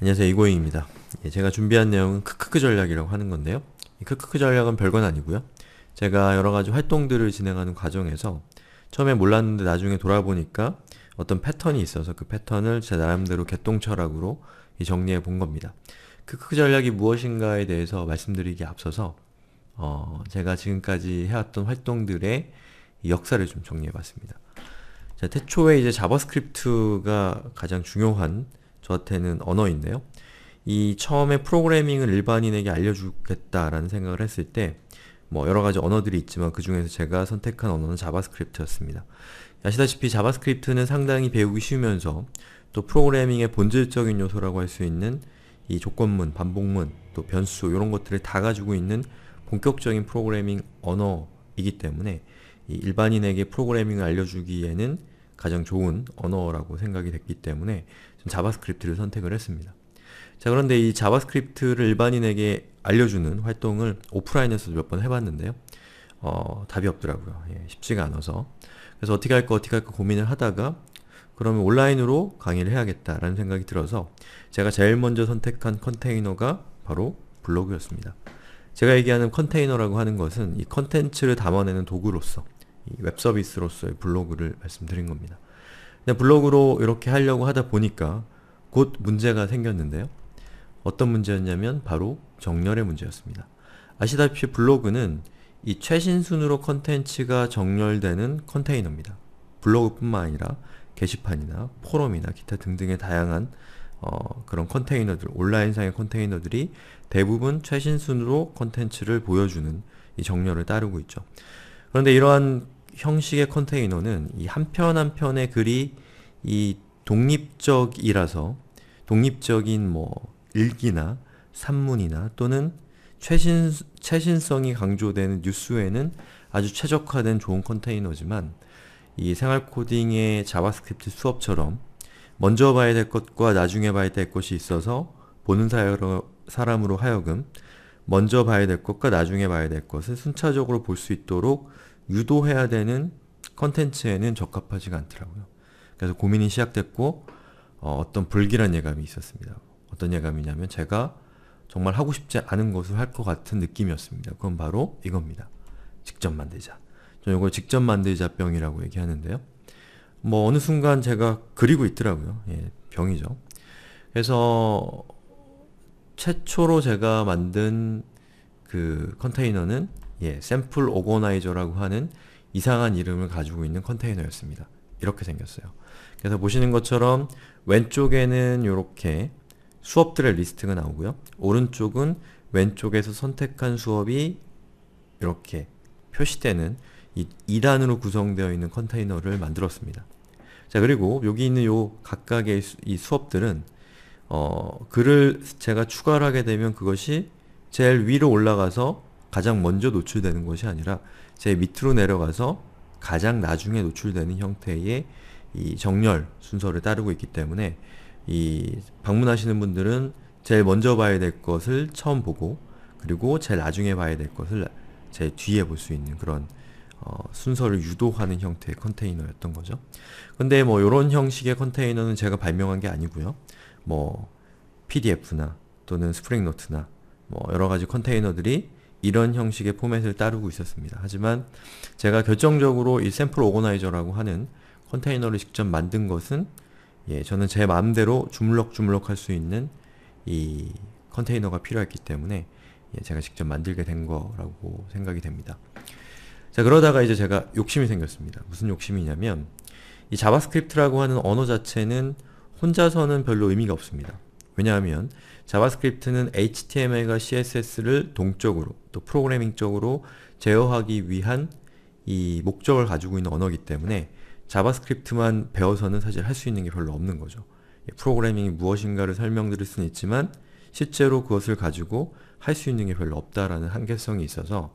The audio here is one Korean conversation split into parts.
안녕하세요 이고잉입니다 예, 제가 준비한 내용은 크크크 전략이라고 하는 건데요 크크크 전략은 별건 아니고요 제가 여러가지 활동들을 진행하는 과정에서 처음에 몰랐는데 나중에 돌아보니까 어떤 패턴이 있어서 그 패턴을 제 나름대로 개똥철학으로 정리해 본 겁니다 크크크 전략이 무엇인가에 대해서 말씀드리기 앞서서 어, 제가 지금까지 해왔던 활동들의 역사를 좀 정리해 봤습니다 자, 태초에 이제 자바스크립트가 가장 중요한 저한테는 언어인데요. 이 처음에 프로그래밍을 일반인에게 알려주겠다라는 생각을 했을 때 뭐 여러 가지 언어들이 있지만 그 중에서 제가 선택한 언어는 자바스크립트였습니다. 아시다시피 자바스크립트는 상당히 배우기 쉬우면서 또 프로그래밍의 본질적인 요소라고 할 수 있는 이 조건문, 반복문, 또 변수 이런 것들을 다 가지고 있는 본격적인 프로그래밍 언어이기 때문에 일반인에게 프로그래밍을 알려주기에는 가장 좋은 언어라고 생각이 됐기 때문에 자바스크립트를 선택을 했습니다. 자 그런데 이 자바스크립트를 일반인에게 알려주는 활동을 오프라인에서도 몇 번 해봤는데요. 어, 답이 없더라고요. 예, 쉽지가 않아서. 그래서 어떻게 할까 어떻게 할까 고민을 하다가 그러면 온라인으로 강의를 해야겠다라는 생각이 들어서 제가 제일 먼저 선택한 컨테이너가 바로 블로그였습니다. 제가 얘기하는 컨테이너라고 하는 것은 이 컨텐츠를 담아내는 도구로서 이웹 서비스로서의 블로그를 말씀드린 겁니다. 네, 블로그로 이렇게 하려고 하다 보니까 곧 문제가 생겼는데요. 어떤 문제였냐면 바로 정렬의 문제였습니다. 아시다시피 블로그는 이 최신순으로 컨텐츠가 정렬되는 컨테이너입니다. 블로그뿐만 아니라 게시판이나 포럼이나 기타 등등의 다양한 어, 그런 컨테이너들, 온라인상의 컨테이너들이 대부분 최신순으로 컨텐츠를 보여주는 이 정렬을 따르고 있죠. 그런데 이러한 형식의 컨테이너는 이 한 편 한 편의 글이 이 독립적이라서 독립적인 뭐 일기나 산문이나 또는 최신 최신성이 강조되는 뉴스에는 아주 최적화된 좋은 컨테이너지만 이 생활 코딩의 자바스크립트 수업처럼 먼저 봐야 될 것과 나중에 봐야 될 것이 있어서 보는 사람으로 하여금 먼저 봐야 될 것과 나중에 봐야 될 것을 순차적으로 볼 수 있도록 유도해야 되는 컨텐츠에는 적합하지가 않더라고요. 그래서 고민이 시작됐고 어, 떤 불길한 예감이 있었습니다. 어떤 예감이냐면 제가 정말 하고 싶지 않은 것을 할 것 같은 느낌이었습니다. 그건 바로 이겁니다. 직접 만들자. 저 이걸 직접 만들자 병이라고 얘기하는데요. 뭐 어느 순간 제가 그리고 있더라고요. 예, 병이죠. 그래서 최초로 제가 만든 그 컨테이너는 예, 샘플 오거나이저라고 하는 이상한 이름을 가지고 있는 컨테이너였습니다. 이렇게 생겼어요. 그래서 보시는 것처럼 왼쪽에는 이렇게 수업들의 리스트가 나오고요. 오른쪽은 왼쪽에서 선택한 수업이 이렇게 표시되는 이 2단으로 구성되어 있는 컨테이너를 만들었습니다. 자 그리고 여기 있는 요 각각의 이 수업들은 어, 글을 제가 추가를 하게 되면 그것이 제일 위로 올라가서 가장 먼저 노출되는 것이 아니라 제 밑으로 내려가서 가장 나중에 노출되는 형태의 이 정렬 순서를 따르고 있기 때문에 이 방문하시는 분들은 제일 먼저 봐야 될 것을 처음 보고 그리고 제일 나중에 봐야 될 것을 제 뒤에 볼 수 있는 그런 어, 순서를 유도하는 형태의 컨테이너였던 거죠. 근데 뭐 이런 형식의 컨테이너는 제가 발명한 게 아니고요. 뭐 PDF나 또는 스프링노트나 뭐 여러 가지 컨테이너들이 이런 형식의 포맷을 따르고 있었습니다. 하지만 제가 결정적으로 이 샘플 오거나이저라고 하는 컨테이너를 직접 만든 것은 예, 저는 제 마음대로 주물럭주물럭 할 수 있는 이 컨테이너가 필요했기 때문에 예, 제가 직접 만들게 된 거라고 생각이 됩니다. 자, 그러다가 이제 제가 욕심이 생겼습니다. 무슨 욕심이냐면 이 자바스크립트라고 하는 언어 자체는 혼자서는 별로 의미가 없습니다. 왜냐하면 자바스크립트는 HTML과 CSS를 동적으로 또 프로그래밍 쪽으로 제어하기 위한 이 목적을 가지고 있는 언어이기 때문에 자바스크립트만 배워서는 사실 할 수 있는 게 별로 없는 거죠. 예, 프로그래밍이 무엇인가를 설명드릴 수는 있지만 실제로 그것을 가지고 할 수 있는 게 별로 없다라는 한계성이 있어서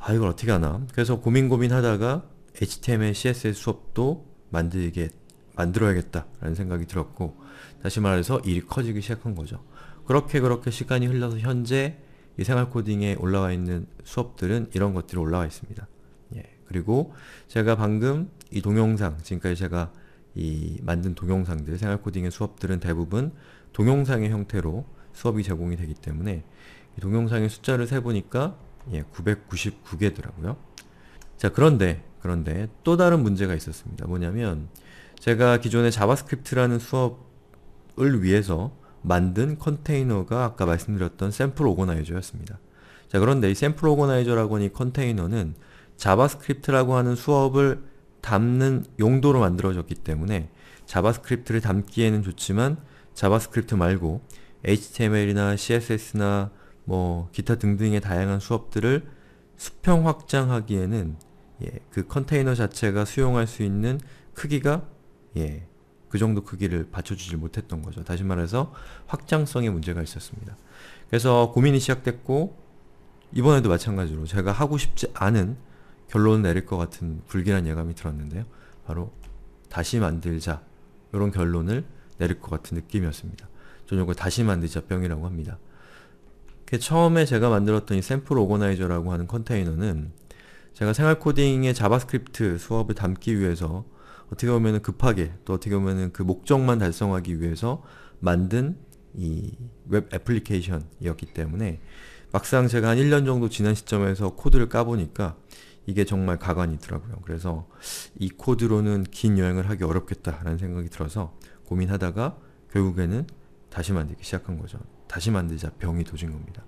아 이걸 어떻게 하나 그래서 고민 고민하다가 HTML, CSS 수업도 만들게 만들어야겠다라는 생각이 들었고 다시 말해서 일이 커지기 시작한 거죠. 그렇게 그렇게 시간이 흘러서 현재 이 생활 코딩에 올라와 있는 수업들은 이런 것들이 올라와 있습니다. 예. 그리고 제가 방금 이 동영상 지금까지 제가 이 만든 동영상들 생활 코딩의 수업들은 대부분 동영상의 형태로 수업이 제공이 되기 때문에 이 동영상의 숫자를 세보니까 예, 999개더라고요. 자 그런데 그런데 또 다른 문제가 있었습니다. 뭐냐면 제가 기존에 자바스크립트라는 수업을 위해서 만든 컨테이너가 아까 말씀드렸던 샘플 오거나이저였습니다. 자 그런데 이 샘플 오거나이저라고 하는 이 컨테이너는 자바스크립트라고 하는 수업을 담는 용도로 만들어졌기 때문에 자바스크립트를 담기에는 좋지만 자바스크립트 말고 HTML이나 CSS나 뭐 기타 등등의 다양한 수업들을 수평 확장하기에는 예, 그 컨테이너 자체가 수용할 수 있는 크기가 예, 그 정도 크기를 받쳐주질 못했던 거죠. 다시 말해서 확장성에 문제가 있었습니다. 그래서 고민이 시작됐고 이번에도 마찬가지로 제가 하고 싶지 않은 결론을 내릴 것 같은 불길한 예감이 들었는데요. 바로 다시 만들자 이런 결론을 내릴 것 같은 느낌이었습니다. 저는 이걸 다시 만들자 병이라고 합니다. 처음에 제가 만들었던 이 샘플 오거나이저라고 하는 컨테이너는 제가 생활 코딩의 자바스크립트 수업을 담기 위해서 어떻게 보면 급하게 또 어떻게 보면 그 목적만 달성하기 위해서 만든 이 웹 애플리케이션이었기 때문에 막상 제가 한 1년 정도 지난 시점에서 코드를 까보니까 이게 정말 가관이더라고요. 그래서 이 코드로는 긴 여행을 하기 어렵겠다라는 생각이 들어서 고민하다가 결국에는 다시 만들기 시작한 거죠. 다시 만들자 병이 도진 겁니다.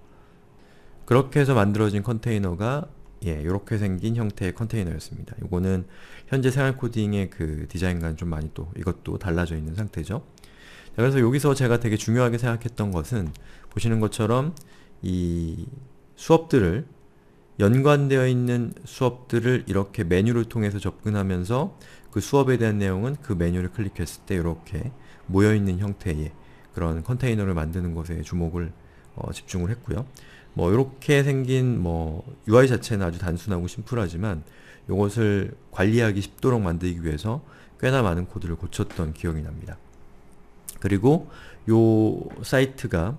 그렇게 해서 만들어진 컨테이너가 예, 이렇게 생긴 형태의 컨테이너였습니다. 이거는 현재 생활 코딩의 그 디자인과는 좀 많이 또 이것도 달라져 있는 상태죠. 자, 그래서 여기서 제가 되게 중요하게 생각했던 것은 보시는 것처럼 이 수업들을 연관되어 있는 수업들을 이렇게 메뉴를 통해서 접근하면서 그 수업에 대한 내용은 그 메뉴를 클릭했을 때 이렇게 모여있는 형태의 그런 컨테이너를 만드는 것에 주목을 어, 집중을 했고요. 뭐 이렇게 생긴 뭐 UI 자체는 아주 단순하고 심플하지만 이것을 관리하기 쉽도록 만들기 위해서 꽤나 많은 코드를 고쳤던 기억이 납니다. 그리고 이 사이트가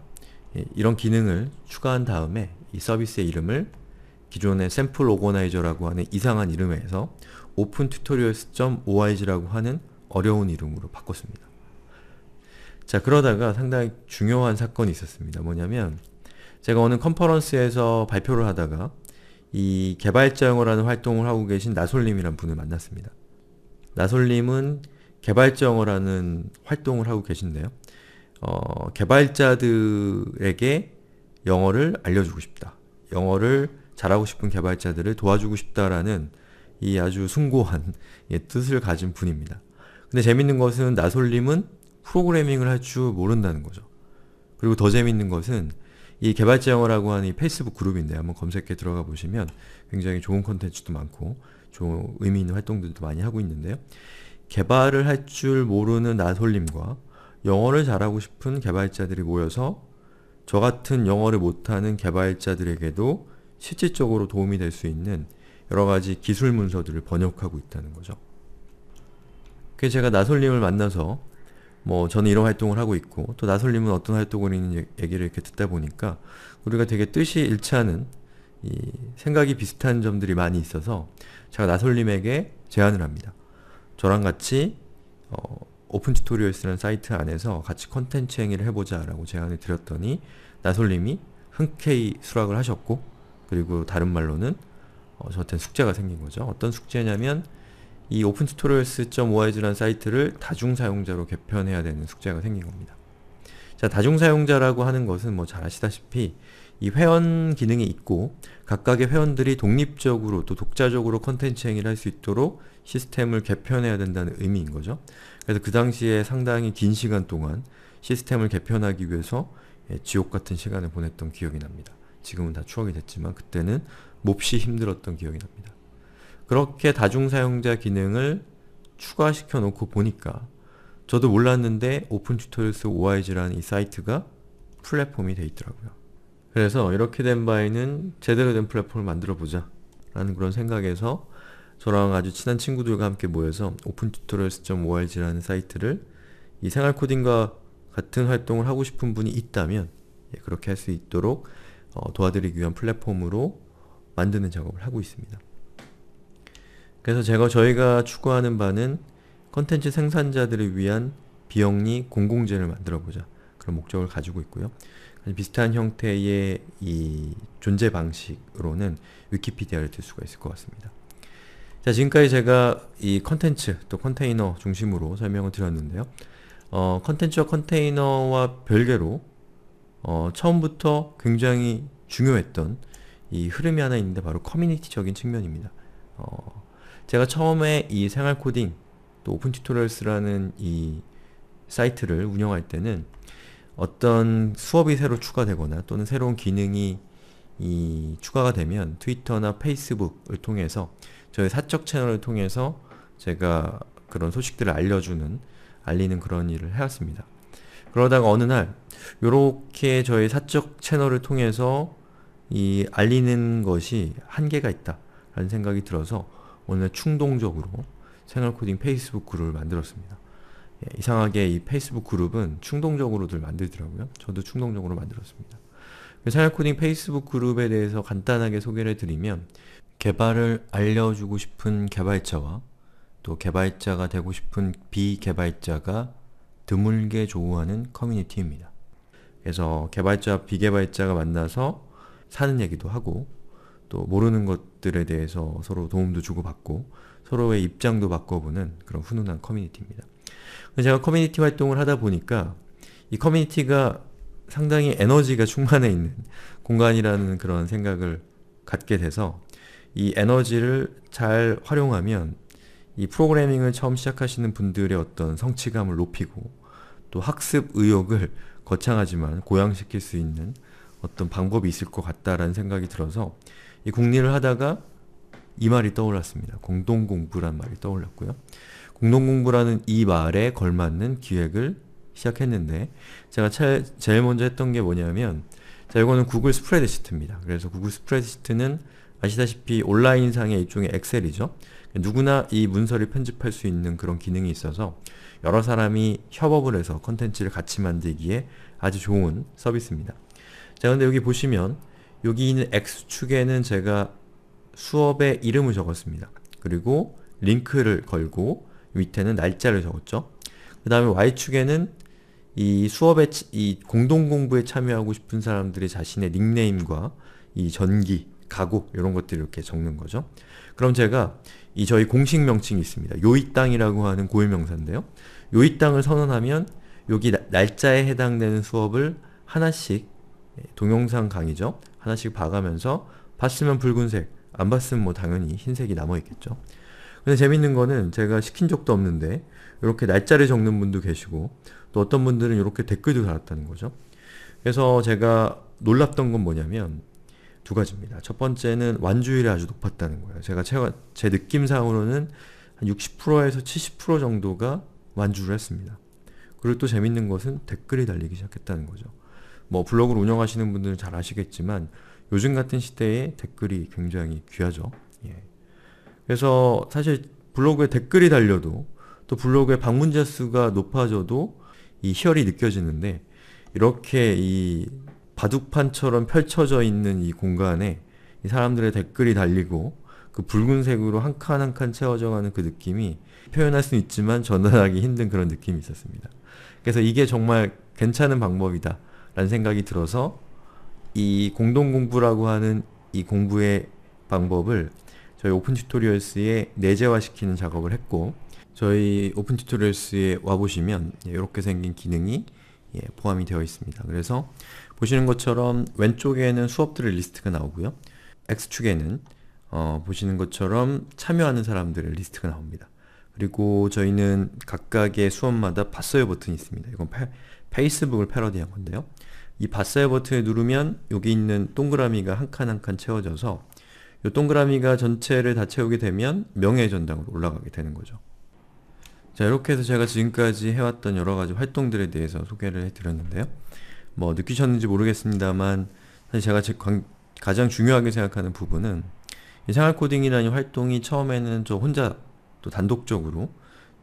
이런 기능을 추가한 다음에 이 서비스의 이름을 기존의 샘플 오거나이저라고 하는 이상한 이름에서 opentutorials.org라고 하는 어려운 이름으로 바꿨습니다. 자 그러다가 상당히 중요한 사건이 있었습니다. 뭐냐면 제가 오늘 컨퍼런스에서 발표를 하다가 이 개발자 영어라는 활동을 하고 계신 나솔님이란 분을 만났습니다. 나솔님은 개발자 영어라는 활동을 하고 계신데요. 어, 개발자들에게 영어를 알려주고 싶다. 영어를 잘하고 싶은 개발자들을 도와주고 싶다라는 이 아주 숭고한 예, 뜻을 가진 분입니다. 근데 재밌는 것은 나솔님은 프로그래밍을 할 줄 모른다는 거죠. 그리고 더 재밌는 것은 이 개발자 영어라고 하는 이 페이스북 그룹인데 한번 검색해 들어가 보시면 굉장히 좋은 컨텐츠도 많고 좋은 의미 있는 활동들도 많이 하고 있는데요. 개발을 할 줄 모르는 나솔님과 영어를 잘하고 싶은 개발자들이 모여서 저 같은 영어를 못하는 개발자들에게도 실질적으로 도움이 될 수 있는 여러 가지 기술 문서들을 번역하고 있다는 거죠. 그래서 제가 나솔님을 만나서 뭐 저는 이런 활동을 하고 있고 또 나설님은 어떤 활동을 있는 얘기를 이렇게 듣다 보니까 우리가 되게 뜻이 일치하는 이 생각이 비슷한 점들이 많이 있어서 제가 나설님에게 제안을 합니다. 저랑 같이 어, 오픈 튜토리얼스라는 사이트 안에서 같이 컨텐츠 행위를 해보자 라고 제안을 드렸더니 나솔님이 흔쾌히 수락을 하셨고 그리고 다른 말로는 어, 저한테 숙제가 생긴 거죠. 어떤 숙제냐면 이 오픈 튜토리얼스.ois라는 사이트를 다중 사용자로 개편해야 되는 숙제가 생긴 겁니다. 자, 다중 사용자라고 하는 것은 뭐 잘 아시다시피 이 회원 기능이 있고 각각의 회원들이 독립적으로 또 독자적으로 컨텐츠 행위를 할 수 있도록 시스템을 개편해야 된다는 의미인 거죠. 그래서 그 당시에 상당히 긴 시간 동안 시스템을 개편하기 위해서 예, 지옥 같은 시간을 보냈던 기억이 납니다. 지금은 다 추억이 됐지만 그때는 몹시 힘들었던 기억이 납니다. 그렇게 다중사용자 기능을 추가시켜 놓고 보니까 저도 몰랐는데 오픈 튜토리얼스 OIG라는 이 사이트가 플랫폼이 돼 있더라고요. 그래서 이렇게 된 바에는 제대로 된 플랫폼을 만들어 보자 라는 그런 생각에서 저랑 아주 친한 친구들과 함께 모여서 오픈 튜토리얼스.org라는 사이트를 이 생활 코딩과 같은 활동을 하고 싶은 분이 있다면 예, 그렇게 할 수 있도록 어, 도와드리기 위한 플랫폼으로 만드는 작업을 하고 있습니다. 그래서 제가 저희가 추구하는 바는 컨텐츠 생산자들을 위한 비영리 공공재를 만들어보자 그런 목적을 가지고 있고요. 비슷한 형태의 이 존재 방식으로는 위키피디아를 들 수가 있을 것 같습니다. 자 지금까지 제가 이 컨텐츠 또 컨테이너 중심으로 설명을 드렸는데요. 어, 컨텐츠와 컨테이너와 별개로 어, 처음부터 굉장히 중요했던 이 흐름이 하나 있는데 바로 커뮤니티적인 측면입니다. 어, 제가 처음에 이 생활 코딩 또 오픈 튜토리얼스라는 이 사이트를 운영할 때는 어떤 수업이 새로 추가되거나 또는 새로운 기능이 이 추가가 되면 트위터나 페이스북을 통해서 저의 사적 채널을 통해서 제가 그런 소식들을 알려주는 알리는 그런 일을 해왔습니다. 그러다가 어느 날 이렇게 저의 사적 채널을 통해서 이 알리는 것이 한계가 있다라는 생각이 들어서 오늘 충동적으로 채널 코딩 페이스북 그룹을 만들었습니다. 예, 이상하게 이 페이스북 그룹은 충동적으로들 만들더라고요. 저도 충동적으로 만들었습니다. 그 채널 코딩 페이스북 그룹에 대해서 간단하게 소개를 드리면 개발을 알려주고 싶은 개발자와 또 개발자가 되고 싶은 비개발자가 드물게 조우하는 커뮤니티입니다. 그래서 개발자와 비개발자가 만나서 사는 얘기도 하고 또 모르는 것들에 대해서 서로 도움도 주고받고 서로의 입장도 바꿔보는 그런 훈훈한 커뮤니티입니다. 제가 커뮤니티 활동을 하다 보니까 이 커뮤니티가 상당히 에너지가 충만해 있는 공간이라는 그런 생각을 갖게 돼서 이 에너지를 잘 활용하면 이 프로그래밍을 처음 시작하시는 분들의 어떤 성취감을 높이고 또 학습 의욕을 거창하지만 고양시킬 수 있는 어떤 방법이 있을 것 같다라는 생각이 들어서 이 국리를 하다가 이 말이 떠올랐습니다. 공동공부란 말이 떠올랐고요. 공동공부라는 이 말에 걸맞는 기획을 시작했는데 제가 차, 제일 먼저 했던 게 뭐냐면 자 이거는 구글 스프레드시트입니다. 그래서 구글 스프레드시트는 아시다시피 온라인상의 일종의 엑셀이죠. 누구나 이 문서를 편집할 수 있는 그런 기능이 있어서 여러 사람이 협업을 해서 컨텐츠를 같이 만들기에 아주 좋은 서비스입니다. 자 근데 여기 보시면 여기 있는 X축에는 제가 수업의 이름을 적었습니다. 그리고 링크를 걸고 밑에는 날짜를 적었죠. 그 다음에 Y축에는 이 수업에, 이 공동공부에 참여하고 싶은 사람들의 자신의 닉네임과 이 전기, 가구 이런 것들을 이렇게 적는 거죠. 그럼 제가 이 저희 공식 명칭이 있습니다. 요이 땅이라고 하는 고유명사인데요. 요이 땅을 선언하면 여기 날짜에 해당되는 수업을 하나씩 동영상 강의죠. 하나씩 봐가면서 봤으면 붉은색, 안 봤으면 뭐 당연히 흰색이 남아있겠죠. 근데 재밌는 거는 제가 시킨 적도 없는데 이렇게 날짜를 적는 분도 계시고 또 어떤 분들은 이렇게 댓글도 달았다는 거죠. 그래서 제가 놀랍던 건 뭐냐면 두 가지입니다. 첫 번째는 완주율이 아주 높았다는 거예요. 제가 제, 제 느낌상으로는 한 60%에서 70% 정도가 완주를 했습니다. 그리고 또 재밌는 것은 댓글이 달리기 시작했다는 거죠. 뭐 블로그를 운영하시는 분들은 잘 아시겠지만 요즘 같은 시대에 댓글이 굉장히 귀하죠. 예. 그래서 사실 블로그에 댓글이 달려도 또 블로그의 방문자 수가 높아져도 이 희열이 느껴지는데 이렇게 이 바둑판처럼 펼쳐져 있는 이 공간에 이 사람들의 댓글이 달리고 그 붉은색으로 한 칸 한 칸 채워져 가는 그 느낌이 표현할 수는 있지만 전달하기 힘든 그런 느낌이 있었습니다. 그래서 이게 정말 괜찮은 방법이다. 라는 생각이 들어서 이 공동 공부라고 하는 이 공부의 방법을 저희 오픈 튜토리얼스에 내재화시키는 작업을 했고 저희 오픈 튜토리얼스에 와보시면 이렇게 예, 생긴 기능이 예, 포함이 되어 있습니다. 그래서 보시는 것처럼 왼쪽에는 수업들의 리스트가 나오고요. X축에는 어, 보시는 것처럼 참여하는 사람들의 리스트가 나옵니다. 그리고 저희는 각각의 수업마다 봤어요 버튼이 있습니다. 이건 페이스북을 패러디한 건데요. 이 바사이 버튼을 누르면 여기 있는 동그라미가 한 칸 한 칸 채워져서 이 동그라미가 전체를 다 채우게 되면 명예 전당으로 올라가게 되는 거죠. 자 이렇게 해서 제가 지금까지 해왔던 여러가지 활동들에 대해서 소개를 해드렸는데요. 뭐 느끼셨는지 모르겠습니다만 사실 제가 가장 중요하게 생각하는 부분은 이 생활코딩이라는 활동이 처음에는 저 혼자 또 단독적으로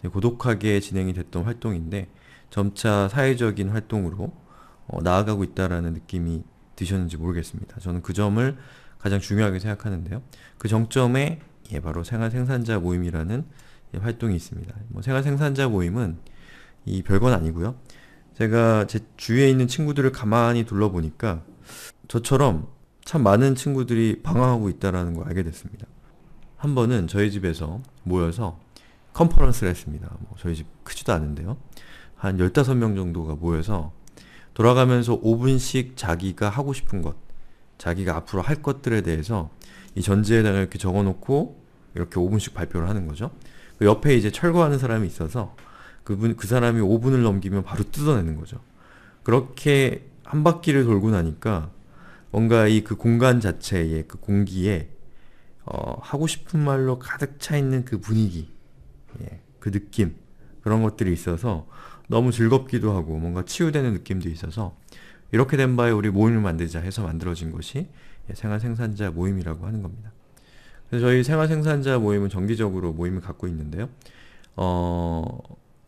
고독하게 진행이 됐던 활동인데 점차 사회적인 활동으로 어, 나아가고 있다라는 느낌이 드셨는지 모르겠습니다. 저는 그 점을 가장 중요하게 생각하는데요. 그 정점에 예, 바로 생활 생산자 모임이라는 예, 활동이 있습니다. 뭐 생활 생산자 모임은 이 별건 아니고요. 제가 제 주위에 있는 친구들을 가만히 둘러보니까 저처럼 참 많은 친구들이 방황하고 있다라는 걸 알게 됐습니다. 한 번은 저희 집에서 모여서 컨퍼런스를 했습니다. 뭐 저희 집 크지도 않은데요. 한 15명 정도가 모여서 돌아가면서 5분씩 자기가 하고 싶은 것, 자기가 앞으로 할 것들에 대해서 이 전지에다가 이렇게 적어놓고 이렇게 5분씩 발표를 하는 거죠. 그 옆에 이제 철거하는 사람이 있어서 그분, 그 사람이 5분을 넘기면 바로 뜯어내는 거죠. 그렇게 한 바퀴를 돌고 나니까 뭔가 이 그 공간 자체의 그 공기에 어, 하고 싶은 말로 가득 차 있는 그 분위기, 예, 그 느낌, 그런 것들이 있어서 너무 즐겁기도 하고 뭔가 치유되는 느낌도 있어서 이렇게 된 바에 우리 모임을 만들자 해서 만들어진 것이 생활 생산자 모임이라고 하는 겁니다. 그래서 저희 생활 생산자 모임은 정기적으로 모임을 갖고 있는데요. 어,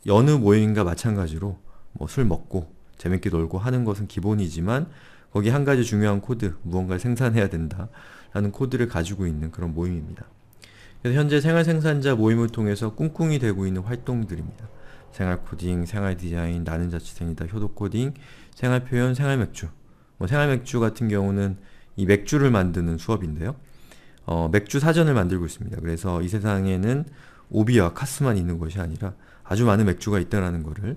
여느 모임과 마찬가지로 뭐 술 먹고 재밌게 놀고 하는 것은 기본이지만 거기 한 가지 중요한 코드, 무언가를 생산해야 된다라는 코드를 가지고 있는 그런 모임입니다. 그래서 현재 생활 생산자 모임을 통해서 꿍꿍이 되고 있는 활동들입니다. 생활 코딩, 생활 디자인, 나는 자취생이다, 효도 코딩, 생활 표현, 생활 맥주. 뭐 생활 맥주 같은 경우는 이 맥주를 만드는 수업인데요. 어, 맥주 사전을 만들고 있습니다. 그래서 이 세상에는 오비와 카스만 있는 것이 아니라 아주 많은 맥주가 있다라는 것을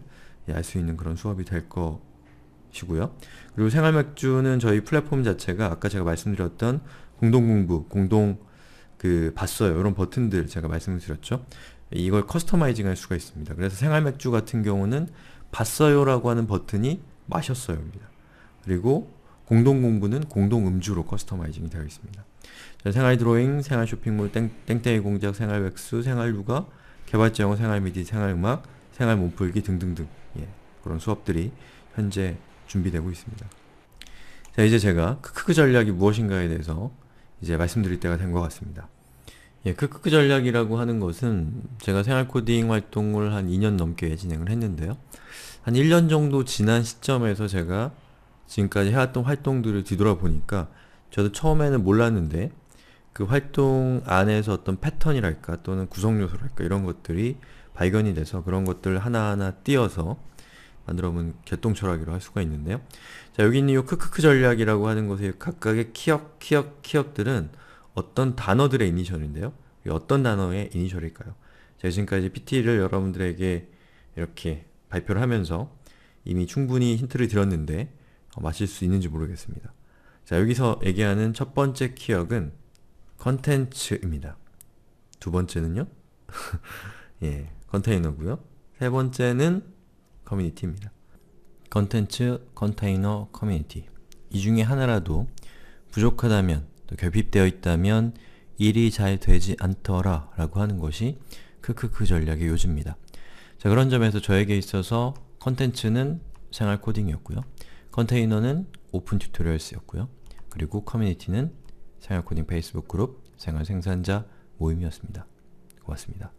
예, 알수 있는 그런 수업이 될 것이고요. 그리고 생활 맥주는 저희 플랫폼 자체가 아까 제가 말씀드렸던 공동 공부, 공동 그 봤어요. 이런 버튼들 제가 말씀을 드렸죠. 이걸 커스터마이징 할 수가 있습니다. 그래서 생활맥주 같은 경우는 봤어요라고 하는 버튼이 마셨어요입니다. 그리고 공동공부는 공동음주로 커스터마이징이 되어 있습니다. 생활드로잉, 생활쇼핑몰, 땡, 땡이 공작, 생활백스 생활육아, 개발자 영어, 생활미디, 생활음악, 생활몸풀기 등등등 예, 그런 수업들이 현재 준비되고 있습니다. 자 이제 제가 크크 전략이 무엇인가에 대해서 이제 말씀드릴 때가 된 것 같습니다. 예, 크크크 그, 그, 그 전략이라고 하는 것은 제가 생활 코딩 활동을 한 2년 넘게 진행을 했는데요. 한 1년 정도 지난 시점에서 제가 지금까지 해왔던 활동들을 뒤돌아보니까 저도 처음에는 몰랐는데 그 활동 안에서 어떤 패턴이랄까 또는 구성요소랄까 이런 것들이 발견이 돼서 그런 것들 하나하나 띄어서 만들어본 개똥철학이라고 할 수가 있는데요. 자 여기 있는 이 크크크 전략이라고 하는 것의 각각의 키역, 키역, 키역들은 어떤 단어들의 이니셜인데요. 어떤 단어의 이니셜일까요? 제가 지금까지 PT를 여러분들에게 이렇게 발표를 하면서 이미 충분히 힌트를 드렸는데 어, 마실 수 있는지 모르겠습니다. 자, 여기서 얘기하는 첫 번째 키역은 컨텐츠입니다. 두 번째는요? 예, 컨테이너고요. 세 번째는 커뮤니티입니다. 컨텐츠, 컨테이너, 커뮤니티 이 중에 하나라도 부족하다면 또 결핍되어 있다면 일이 잘 되지 않더라 라고 하는 것이 크크크 그, 그, 그 전략의 요지입니다. 자 그런 점에서 저에게 있어서 컨텐츠는 생활 코딩이었고요. 컨테이너는 오픈 튜토리얼스였고요. 그리고 커뮤니티는 생활 코딩 페이스북 그룹 생활 생산자 모임이었습니다. 고맙습니다.